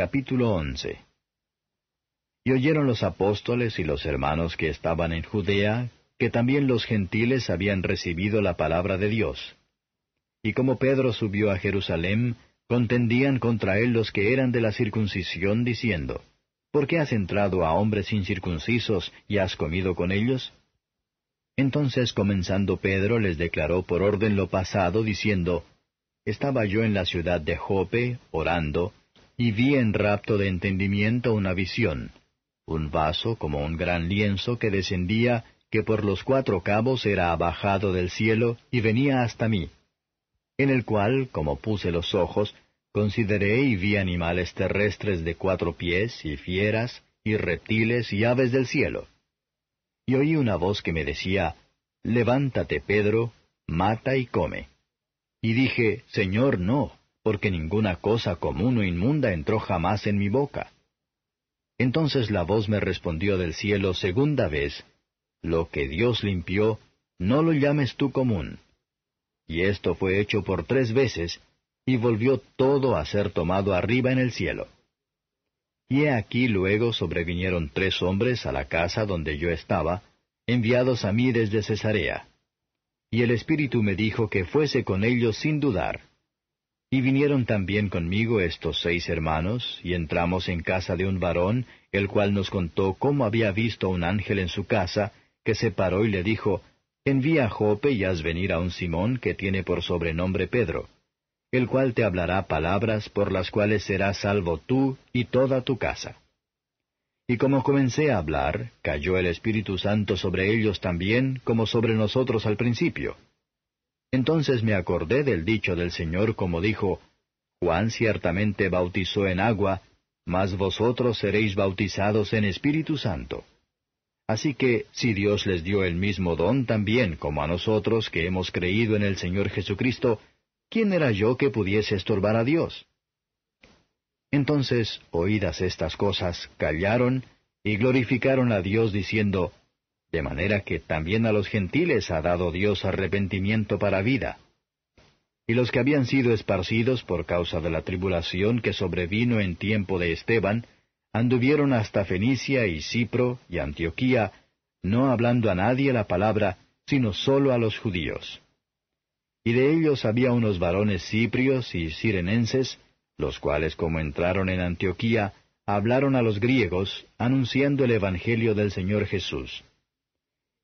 Capítulo 11 Y oyeron los apóstoles y los hermanos que estaban en Judea, que también los gentiles habían recibido la palabra de Dios. Y como Pedro subió a Jerusalén, contendían contra él los que eran de la circuncisión, diciendo, ¿Por qué has entrado a hombres incircuncisos y has comido con ellos? Entonces comenzando Pedro les declaró por orden lo pasado, diciendo, Estaba yo en la ciudad de Jope, orando, y vi en rapto de entendimiento una visión, un vaso como un gran lienzo que descendía, que por los cuatro cabos era abajado del cielo y venía hasta mí, en el cual, como puse los ojos, consideré y vi animales terrestres de cuatro pies y fieras y reptiles y aves del cielo. Y oí una voz que me decía, Levántate, Pedro, mata y come. Y dije, Señor, no, porque ninguna cosa común o inmunda entró jamás en mi boca. Entonces la voz me respondió del cielo segunda vez, Lo que Dios limpió, no lo llames tú común. Y esto fue hecho por tres veces, y volvió todo a ser tomado arriba en el cielo. Y he aquí luego sobrevinieron tres hombres a la casa donde yo estaba, enviados a mí desde Cesarea. Y el Espíritu me dijo que fuese con ellos sin dudar. Y vinieron también conmigo estos seis hermanos, y entramos en casa de un varón, el cual nos contó cómo había visto un ángel en su casa, que se paró y le dijo, Envía a Jope y haz venir a un Simón que tiene por sobrenombre Pedro, el cual te hablará palabras por las cuales serás salvo tú y toda tu casa. Y como comencé a hablar, cayó el Espíritu Santo sobre ellos también, como sobre nosotros al principio. Entonces me acordé del dicho del Señor como dijo, Juan ciertamente bautizó en agua, mas vosotros seréis bautizados en Espíritu Santo. Así que, si Dios les dio el mismo don también como a nosotros que hemos creído en el Señor Jesucristo, ¿quién era yo que pudiese estorbar a Dios? Entonces, oídas estas cosas, callaron y glorificaron a Dios diciendo, de manera que también a los gentiles ha dado Dios arrepentimiento para vida. Y los que habían sido esparcidos por causa de la tribulación que sobrevino en tiempo de Esteban, anduvieron hasta Fenicia y Cipro y Antioquía, no hablando a nadie la palabra, sino sólo a los judíos. Y de ellos había unos varones ciprios y sirenenses, los cuales como entraron en Antioquía, hablaron a los griegos, anunciando el Evangelio del Señor Jesús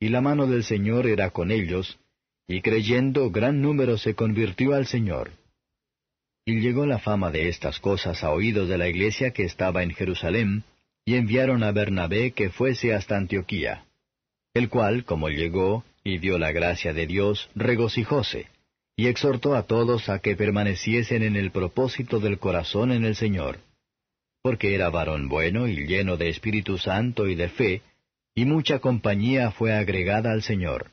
y la mano del Señor era con ellos, y creyendo gran número se convirtió al Señor. Y llegó la fama de estas cosas a oídos de la iglesia que estaba en Jerusalén, y enviaron a Bernabé que fuese hasta Antioquía, el cual, como llegó, y dio la gracia de Dios, regocijóse, y exhortó a todos a que permaneciesen en el propósito del corazón en el Señor. Porque era varón bueno y lleno de Espíritu Santo y de fe, y mucha compañía fue agregada al Señor.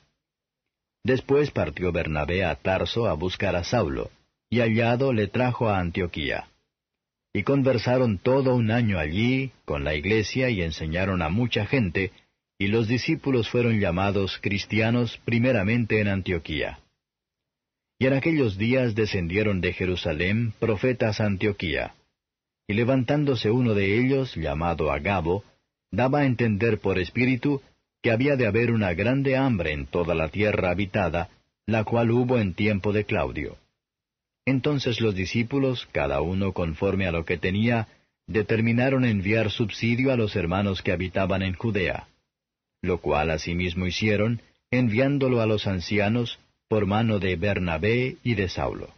Después partió Bernabé a Tarso a buscar a Saulo, y hallado le trajo a Antioquía. Y conversaron todo un año allí con la iglesia y enseñaron a mucha gente, y los discípulos fueron llamados cristianos primeramente en Antioquía. Y en aquellos días descendieron de Jerusalén profetas a Antioquía. Y levantándose uno de ellos, llamado Agabo, daba a entender por espíritu que había de haber una grande hambre en toda la tierra habitada, la cual hubo en tiempo de Claudio. Entonces los discípulos, cada uno conforme a lo que tenía, determinaron enviar subsidio a los hermanos que habitaban en Judea, lo cual asimismo hicieron, enviándolo a los ancianos por mano de Bernabé y de Saulo.